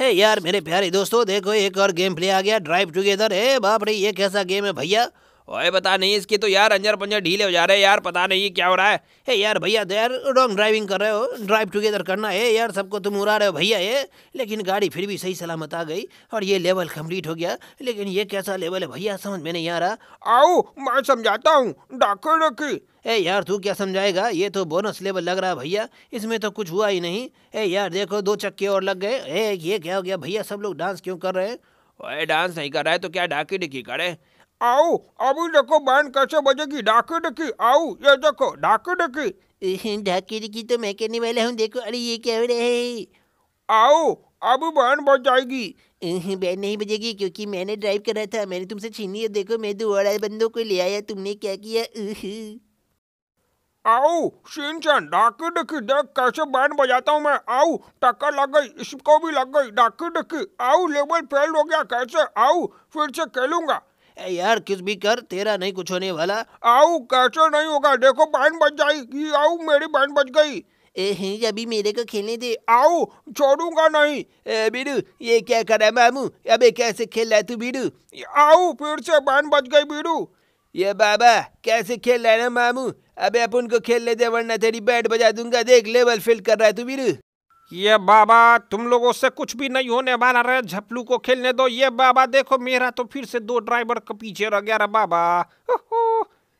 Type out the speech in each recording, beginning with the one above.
हे यार मेरे प्यारे दोस्तों देखो एक और गेम प्ले आ गया ड्राइव टुगेदर है बाप रे ये कैसा गेम है भैया ओए पता नहीं इसकी तो यार अंजर पंजर ढीले हो जा रहे हैं यार पता नहीं क्या हो रहा है हे यार भैया तो यार रॉन्ग ड्राइविंग कर रहे हो ड्राइव टुगेदर करना है यार सबको तुम उड़ा रहे हो भैया ये लेकिन गाड़ी फिर भी सही सलामत आ गई और ये लेवल कम्प्लीट हो गया लेकिन ये कैसा लेवल है भैया समझ में नहीं आ रहा आओ मैं समझाता हूँ डॉक्टर की ए यार तू क्या समझाएगा ये तो बोनस लेवल लग रहा है भैया इसमें तो कुछ हुआ ही नहीं ए यार देखो दो चक्के और लग गए ए ये क्या हो गया भैया सब लोग डांस क्यों कर रहे हैं ओए डांस नहीं कर रहा है तो क्या ढाकी डिकी करे आओ अभी देखो बैंड कैसे बजेगी डाके डकी आओ ये देखो डाके डकी डाके डकी तो मैं कहने वाला हूँ देखो अरे ये क्या हो रहा है आओ अभी बहन बज जाएगी बैंड नहीं बजेगी क्योंकि मैंने ड्राइव करा था मैंने तुमसे छीनी है देखो मैं दो और बंदों को ले आया तुमने क्या किया आओ सिंचन डाकी डकी देख कैसे बैंड बजाता हूँ मैं आओ टक्कर लग गई इसको भी लग गई डाकी डकी आओ लेवल फेल हो गया कैसे आओ फिर से खेलूंगा ए यार किस भी कर तेरा नहीं कुछ होने वाला आओ कैसे नहीं होगा देखो बहन बच जाएगी आओ मेरी बहन बच गई ए अभी मेरे को खेलने दे आओ छोड़ूंगा नहीं ए बीडू ये क्या कर रहा है मामू अबे कैसे खेल रहा है तू बीडू आओ फिर से बहन बच गई बीडू ये बाबा कैसे खेल रहा है ना मामू अबे अपन को खेलने दे वरना तेरी बैट बजा दूंगा देख लेवल फील कर रहा है तू बीडू ये बाबा तुम लोगों से कुछ भी नहीं होने वाला रहे झपलू को खेलने दो ये बाबा देखो मेरा तो फिर से दो ड्राइवर के पीछे रह गया बाबा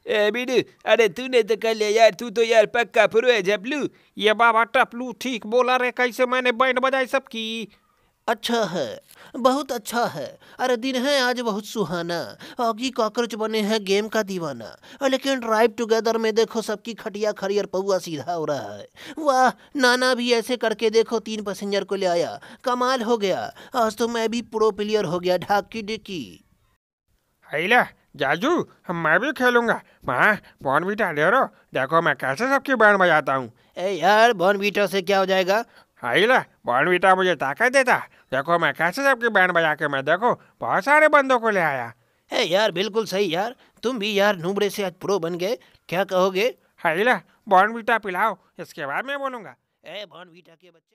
ए अरे तूने तो कह लिया यार तू तो यार पक्का फिर है झपलू ये बाबा टपलू ठीक बोला रे कैसे मैंने बैंड बजाई सबकी अच्छा है बहुत अच्छा है अरे दिन है आज बहुत सुहाना ऑगी कॉकरोच बने हैं गेम का दीवाना लेकिन ड्राइव टुगेदर में देखो सबकी खटिया खरी और पौआ सीधा हो रहा है वाह नाना भी ऐसे करके देखो तीन पैसेंजर को ले आया कमाल हो गया आज तो मैं भी प्रो प्लेयर हो गया ढाकी डिकी हेला जाजू हम मैं भी खेलूंगा माँ बॉर्नवीटा ले रो देखो मैं कैसे सबकी बैंड बजाता हूँ ए यार बॉर्नवीटा से क्या हो जाएगा ला बॉर्नविटा मुझे ताकत देता देखो मैं कैसे सबकी बैंड बजा के मैं देखो बहुत सारे बंदों को ले आया है यार बिल्कुल सही यार तुम भी यार नुबड़े से आज प्रो बन गए क्या कहोगे आइला बॉर्नविटा पिलाओ इसके बाद मैं बोलूँगा ए बॉर्नविटा के बच्चे